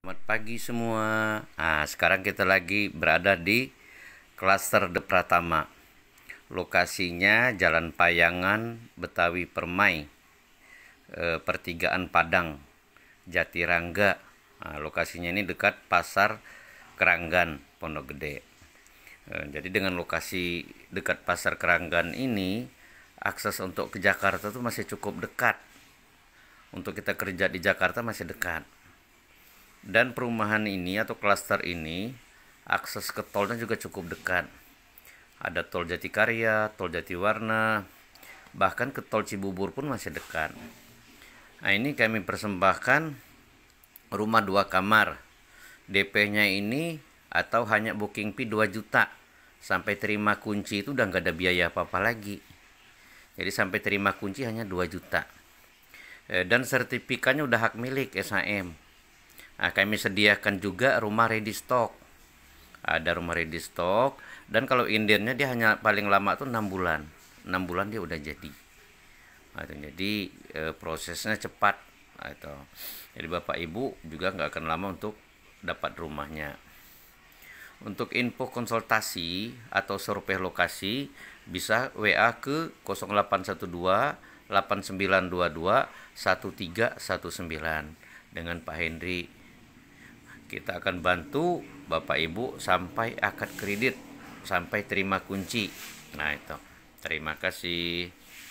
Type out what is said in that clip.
Selamat pagi semua. Nah, sekarang kita lagi berada di klaster De Pratama. Lokasinya Jalan Payangan, Betawi Permai, e, Pertigaan Padang, Jatirangga. Nah, lokasinya ini dekat Pasar Keranggan, Pondok Gede. E, jadi dengan lokasi dekat Pasar Keranggan ini, akses untuk ke Jakarta tuh masih cukup dekat. Untuk kita kerja di Jakarta masih dekat dan perumahan ini atau klaster ini akses ke tolnya juga cukup dekat ada tol Jatikarya, tol Jatiwarna, bahkan ke tol Cibubur pun masih dekat. Nah ini kami persembahkan rumah dua kamar, DP-nya ini atau hanya booking fee 2 juta, sampai terima kunci itu udah nggak ada biaya apa-apa lagi. Jadi sampai terima kunci hanya 2 juta. Eh, dan sertifikatnya udah hak milik SHM Nah, kami sediakan juga rumah ready stock. Ada rumah ready stock dan kalau indennya dia hanya paling lama tuh enam bulan. enam bulan dia udah jadi. Nah, jadi e, prosesnya cepat atau ah, jadi Bapak Ibu juga nggak akan lama untuk dapat rumahnya. Untuk info konsultasi atau survei lokasi bisa WA ke 0812 8922 1319 dengan Pak Hendri kita akan bantu Bapak Ibu sampai akad kredit, sampai terima kunci. Nah, itu. Terima kasih.